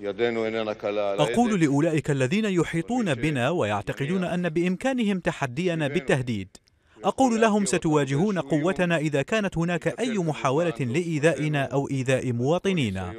أقول لأولئك الذين يحيطون بنا ويعتقدون أن بإمكانهم تحدينا بالتهديد أقول لهم ستواجهون قوتنا إذا كانت هناك أي محاولة لإيذائنا أو إيذاء مواطنينا